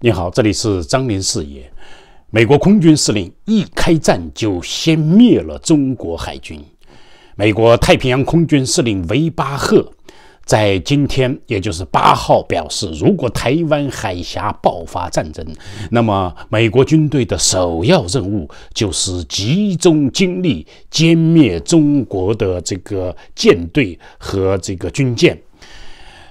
你好，这里是张林四爷。美国空军司令一开战就先灭了中国海军。美国太平洋空军司令维巴赫在今天，也就是八号表示，如果台湾海峡爆发战争，那么美国军队的首要任务就是集中精力歼灭中国的这个舰队和这个军舰。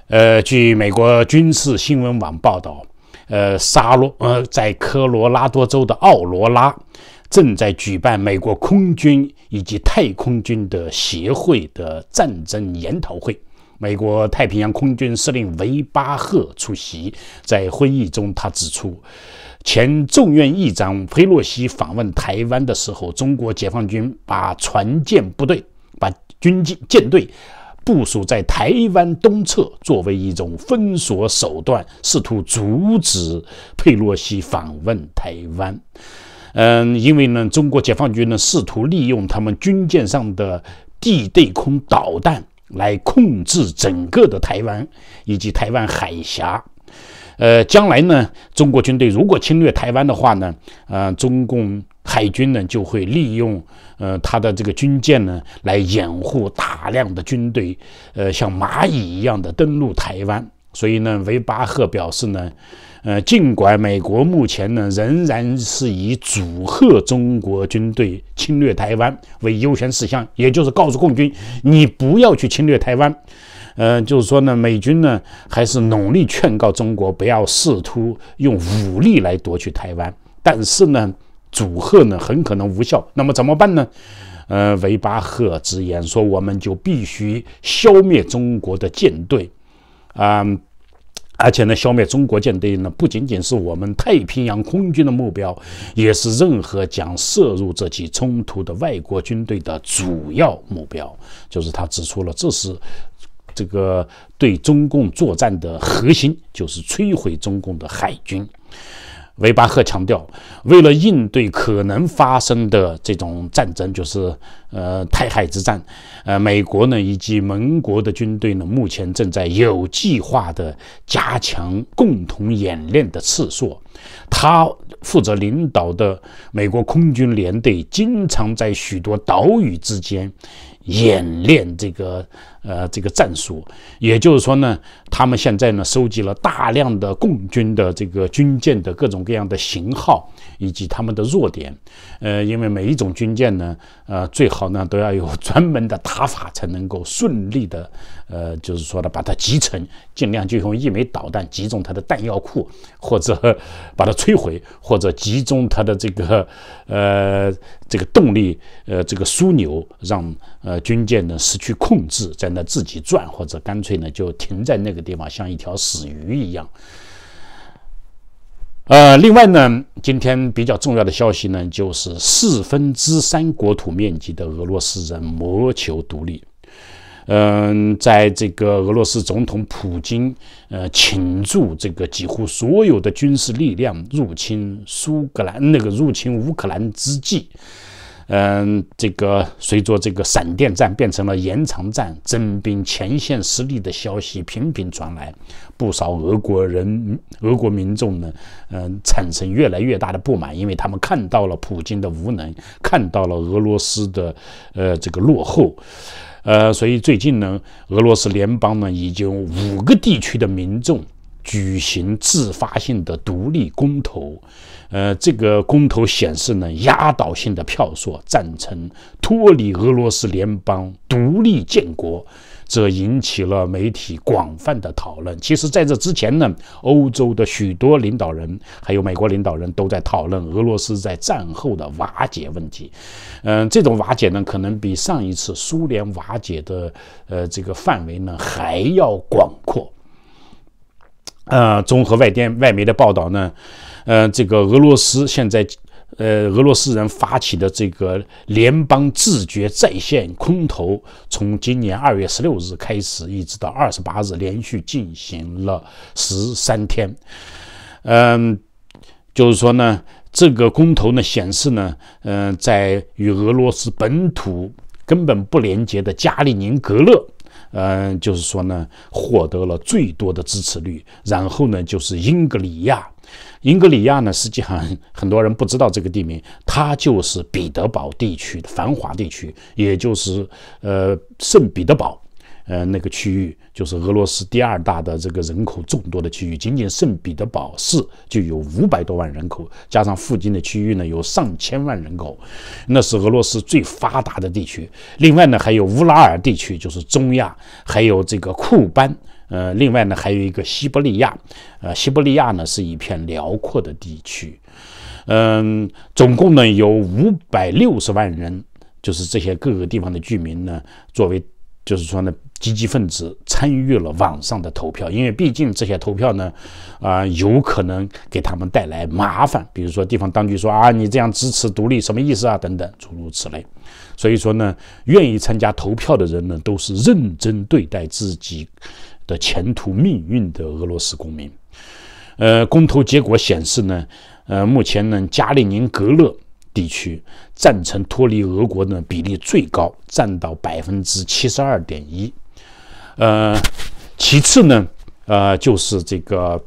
呃，据美国军事新闻网报道。呃，沙洛呃，在科罗拉多州的奥罗拉，正在举办美国空军以及太空军的协会的战争研讨会。美国太平洋空军司令维巴赫出席，在会议中，他指出，前众院议长佩洛西访问台湾的时候，中国解放军把船舰部队、把军舰舰队。部署在台湾东侧，作为一种封锁手段，试图阻止佩洛西访问台湾。嗯，因为呢，中国解放军呢试图利用他们军舰上的地对空导弹来控制整个的台湾以及台湾海峡。呃，将来呢，中国军队如果侵略台湾的话呢，呃，中共。海军呢就会利用呃他的这个军舰呢来掩护大量的军队，呃像蚂蚁一样的登陆台湾。所以呢，维巴赫表示呢，呃尽管美国目前呢仍然是以阻吓中国军队侵略台湾为优先事项，也就是告诉共军你不要去侵略台湾，呃就是说呢美军呢还是努力劝告中国不要试图用武力来夺取台湾，但是呢。阻吓呢很可能无效，那么怎么办呢？呃，韦巴赫直言说，我们就必须消灭中国的舰队，啊，而且呢，消灭中国舰队呢，不仅仅是我们太平洋空军的目标，也是任何将涉入这起冲突的外国军队的主要目标。就是他指出了，这是这个对中共作战的核心，就是摧毁中共的海军。维巴赫强调，为了应对可能发生的这种战争，就是呃台海之战，呃，美国呢以及盟国的军队呢，目前正在有计划地加强共同演练的次数。他负责领导的美国空军联队，经常在许多岛屿之间演练这个。呃，这个战术，也就是说呢，他们现在呢收集了大量的共军的这个军舰的各种各样的型号，以及他们的弱点。呃，因为每一种军舰呢，呃，最好呢都要有专门的打法，才能够顺利的，呃，就是说呢，把它集成，尽量就用一枚导弹集中它的弹药库，或者把它摧毁，或者集中它的这个，呃，这个动力，呃，这个枢纽，让呃军舰呢失去控制，在。自己转，或者干脆呢就停在那个地方，像一条死鱼一样。呃，另外呢，今天比较重要的消息呢，就是四分之三国土面积的俄罗斯人谋求独立。嗯，在这个俄罗斯总统普京呃倾注这个几乎所有的军事力量入侵苏格兰那个入侵乌克兰之际。嗯，这个随着这个闪电战变成了延长战，征兵前线失利的消息频频传来，不少俄国人、俄国民众呢，嗯，产生越来越大的不满，因为他们看到了普京的无能，看到了俄罗斯的，呃，这个落后，呃，所以最近呢，俄罗斯联邦呢，已经五个地区的民众。举行自发性的独立公投，呃，这个公投显示呢，压倒性的票数赞成脱离俄罗斯联邦独立建国，这引起了媒体广泛的讨论。其实在这之前呢，欧洲的许多领导人，还有美国领导人都在讨论俄罗斯在战后的瓦解问题。嗯，这种瓦解呢，可能比上一次苏联瓦解的呃这个范围呢还要广阔。呃，综合外电外媒的报道呢，呃，这个俄罗斯现在，呃，俄罗斯人发起的这个联邦自觉在线空投，从今年二月十六日开始，一直到二十八日，连续进行了十三天。嗯，就是说呢，这个公投呢显示呢，嗯，在与俄罗斯本土根本不连接的加里宁格勒。嗯，就是说呢，获得了最多的支持率。然后呢，就是英格里亚。英格里亚呢，实际上很多人不知道这个地名，它就是彼得堡地区的繁华地区，也就是呃圣彼得堡。呃，那个区域就是俄罗斯第二大的这个人口众多的区域，仅仅圣彼得堡市就有五百多万人口，加上附近的区域呢，有上千万人口，那是俄罗斯最发达的地区。另外呢，还有乌拉尔地区，就是中亚，还有这个库班。呃，另外呢，还有一个西伯利亚。呃，西伯利亚呢是一片辽阔的地区。嗯，总共呢有五百六十万人，就是这些各个地方的居民呢，作为，就是说呢。积极分子参与了网上的投票，因为毕竟这些投票呢，啊，有可能给他们带来麻烦，比如说地方当局说啊，你这样支持独立什么意思啊？等等，诸如此类。所以说呢，愿意参加投票的人呢，都是认真对待自己的前途命运的俄罗斯公民。呃，公投结果显示呢，呃，目前呢，加里宁格勒地区赞成脱离俄国呢比例最高，占到百分之七十二点一。呃，其次呢，呃，就是这个，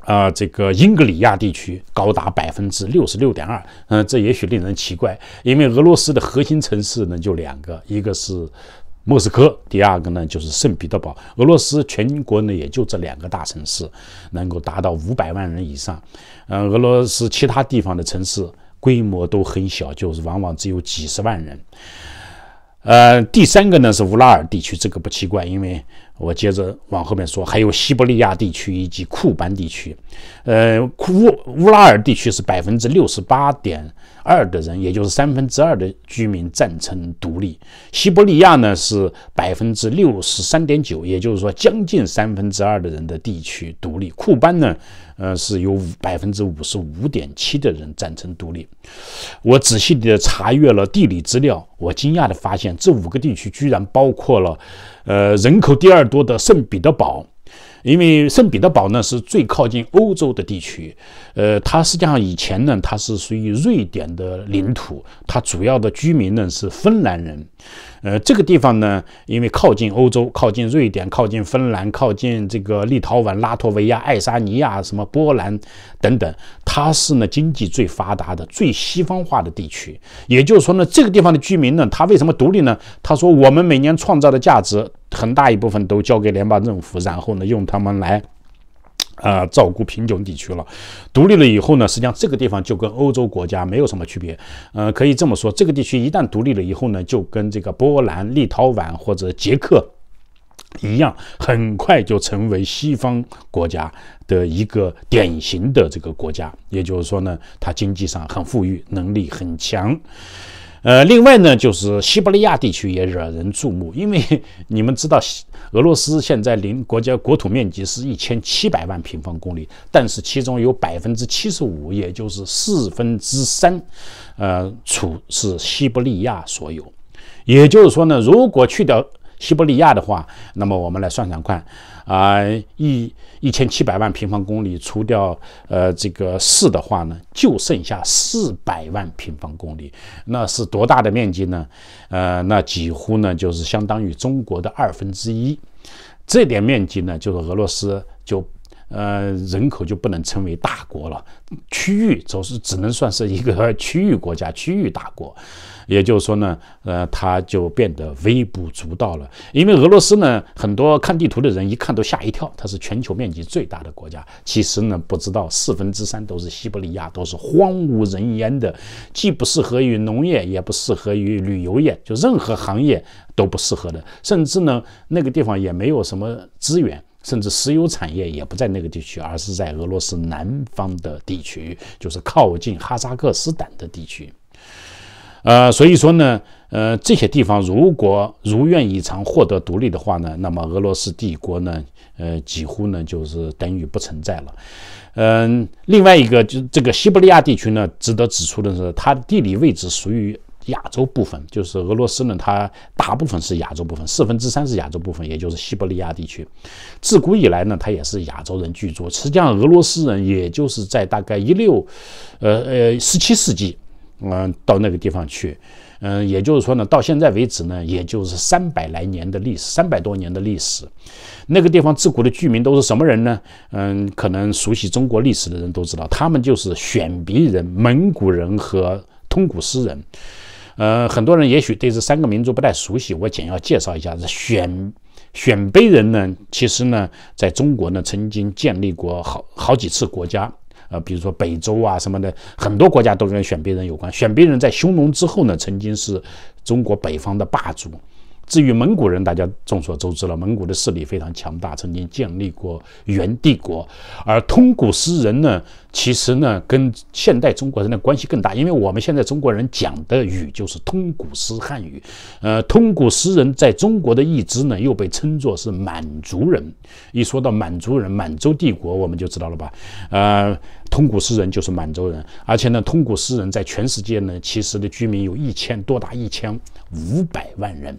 啊，这个英格里亚地区高达百分之六十六点二。嗯，这也许令人奇怪，因为俄罗斯的核心城市呢就两个，一个是莫斯科，第二个呢就是圣彼得堡。俄罗斯全国呢也就这两个大城市能够达到五百万人以上。嗯，俄罗斯其他地方的城市规模都很小，就是往往只有几十万人。呃，第三个呢是乌拉尔地区，这个不奇怪，因为我接着往后面说，还有西伯利亚地区以及库班地区。呃，乌乌拉尔地区是百分之六十八点二的人，也就是三分之二的居民赞成独立；西伯利亚呢是百分之六十三点九，也就是说将近三分之二的人的地区独立；库班呢。呃，是有百分之五十五点七的人赞成独立。我仔细地查阅了地理资料，我惊讶地发现，这五个地区居然包括了，呃，人口第二多的圣彼得堡。因为圣彼得堡呢是最靠近欧洲的地区，呃，它实际上以前呢它是属于瑞典的领土，它主要的居民呢是芬兰人，呃，这个地方呢因为靠近欧洲、靠近瑞典、靠近芬兰、靠近这个立陶宛、拉脱维亚、爱沙尼亚、什么波兰等等，它是呢经济最发达的、最西方化的地区。也就是说呢，这个地方的居民呢，他为什么独立呢？他说我们每年创造的价值。很大一部分都交给联邦政府，然后呢，用他们来，呃，照顾贫穷地区了。独立了以后呢，实际上这个地方就跟欧洲国家没有什么区别。呃，可以这么说，这个地区一旦独立了以后呢，就跟这个波兰、立陶宛或者捷克一样，很快就成为西方国家的一个典型的这个国家。也就是说呢，它经济上很富裕，能力很强。呃，另外呢，就是西伯利亚地区也惹人注目，因为 你们知道，俄罗斯现在邻国家国土面积是一千七百万平方公里，但是其中有百分之七十五，也就是四分之三，呃，处是西伯利亚所有。也就是说呢，如果去掉西伯利亚的话，那么我们来算算看。啊，一一千七百万平方公里除掉呃这个四的话呢，就剩下四百万平方公里，那是多大的面积呢？呃，那几乎呢就是相当于中国的二分之一，这点面积呢，就是俄罗斯就。呃，人口就不能称为大国了，区域总是只能算是一个 区域国家、区域大国，也就是说呢，呃，它就变得微不足道了。因为俄罗斯呢，很多看地图的人一看都吓一跳，它是全球面积最大的国家。其实呢，不知道四分之三都是西伯利亚，都是荒无人烟的，既不适合于农业，也不适合于旅游业，就任何行业都不适合的，甚至呢，那个地方也没有什么资源。甚至石油产业也不在那个地区，而是在俄罗斯南方的地区，就是靠近哈萨克斯坦的地区。呃，所以说呢，呃，这些地方如果如愿以偿获得独立的话呢，那么俄罗斯帝国呢，呃，几乎呢就是等于不存在了。嗯，另外一个就这个西伯利亚地区呢，值得指出的是，它的地理位置属于。亚洲部分就是俄罗斯呢，它大部分是亚洲部分，四分之三是亚洲部分，也就是西伯利亚地区。自古以来呢，它也是亚洲人居住。实际上，俄罗斯人也就是在大概一六，呃呃，十七世纪，嗯，到那个地方去，嗯，也就是说呢，到现在为止呢，也就是三百来年的历史，三百多年的历史。那个地方自古的居民都是什么人呢？嗯，可能熟悉中国历史的人都知道，他们就是选鼻人、蒙古人和通古斯人。呃，很多人也许对这三个民族不太熟悉，我简要介绍一下。这鲜鲜卑人呢，其实呢，在中国呢，曾经建立过好好几次国家，呃，比如说北周啊什么的，很多国家都跟鲜卑人有关。鲜卑人在匈奴之后呢，曾经是中国北方的霸主。至于蒙古人，大家众所周知了，蒙古的势力非常强大，曾经建立过元帝国。而通古斯人呢？其实呢，跟现代中国人的关系更大，因为我们现在中国人讲的语就是通古斯汉语。呃，通古斯人在中国的一支呢，又被称作是满族人。一说到满族人、满洲帝国，我们就知道了吧？呃，通古斯人就是满洲人，而且呢，通古斯人在全世界呢，其实的居民有一千多，达一千五百万人。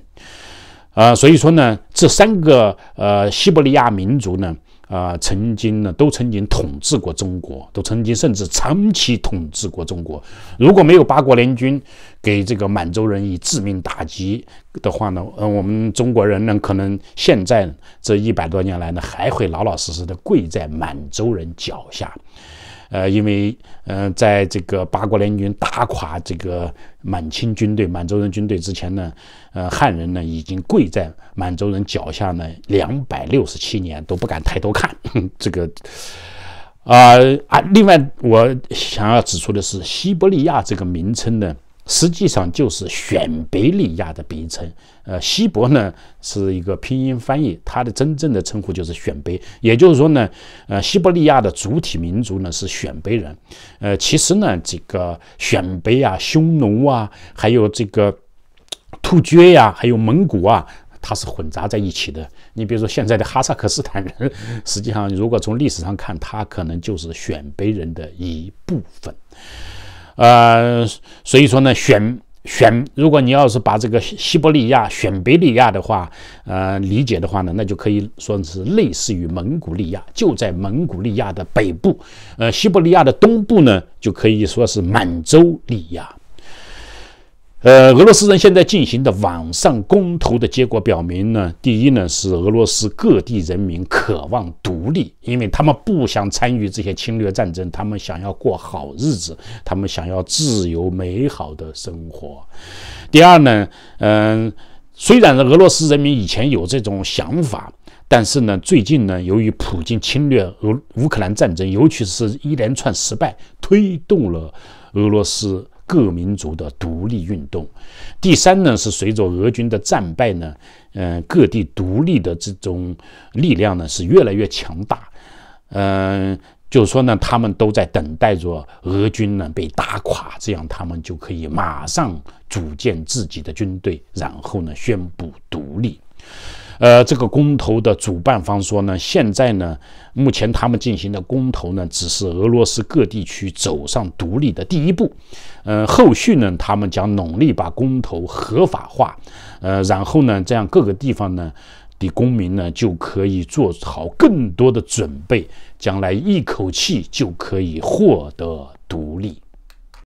啊，所以说呢，这三个呃西伯利亚民族呢。啊，曾经呢，都曾经统治过中国，都曾经甚至长期统治过中国。如果没有八国联军给这个满洲人以致命打击的话呢，嗯，我们中国人呢，可能现在这一百多年来呢，还会老老实实的跪在满洲人脚下。呃，因为呃，在这个八国联军打垮这个满清军队、满洲人军队之前呢，呃，汉人呢已经跪在满洲人脚下呢两百六十七年，都不敢抬头看 这个。啊啊！另外，我想要指出的是，西伯利亚这个名称呢。实际上就是选贝利亚的别称，呃，西伯呢是一个拼音翻译，它的真正的称呼就是选贝。也就是说呢，呃，西伯利亚的主体民族呢是选贝人。呃，其实呢，这个选贝啊、匈奴啊、还有这个突厥呀、还有蒙古啊，它是混杂在一起的。你比如说现在的哈萨克斯坦人，实际上如果从历史上看，他可能就是选贝人的一部分。呃，所以说呢，选选，如果你要是把这个西西伯利亚、选北利亚的话，呃，理解的话呢，那就可以说是类似于蒙古利亚，就在蒙古利亚的北部，呃，西伯利亚的东部呢，就可以说是满洲利亚。呃，俄罗斯人现在进行的网上公投的结果表明呢，第一呢是俄罗斯各地人民渴望独立，因为他们不想参与这些侵略战争，他们想要过好日子，他们想要自由美好的生活。第二呢，嗯，虽然俄罗斯人民以前有这种想法，但是呢，最近呢，由于普京侵略俄乌克兰战争，尤其是一连串失败，推动了俄罗斯。各民族的独立运动。第三呢，是随着俄军的战败呢，嗯，各地独立的这种力量呢是越来越强大。嗯，就是说呢，他们都在等待着俄军呢被打垮，这样他们就可以马上组建自己的军队，然后呢宣布独立。呃，这个公投的主办方说呢，现在呢，目前他们进行的公投呢，只是俄罗斯各地区走上独立的第一步。呃，后续呢，他们将努力把公投合法化。呃，然后呢，这样各个地方呢的公民呢就可以做好更多的准备，将来一口气就可以获得独立。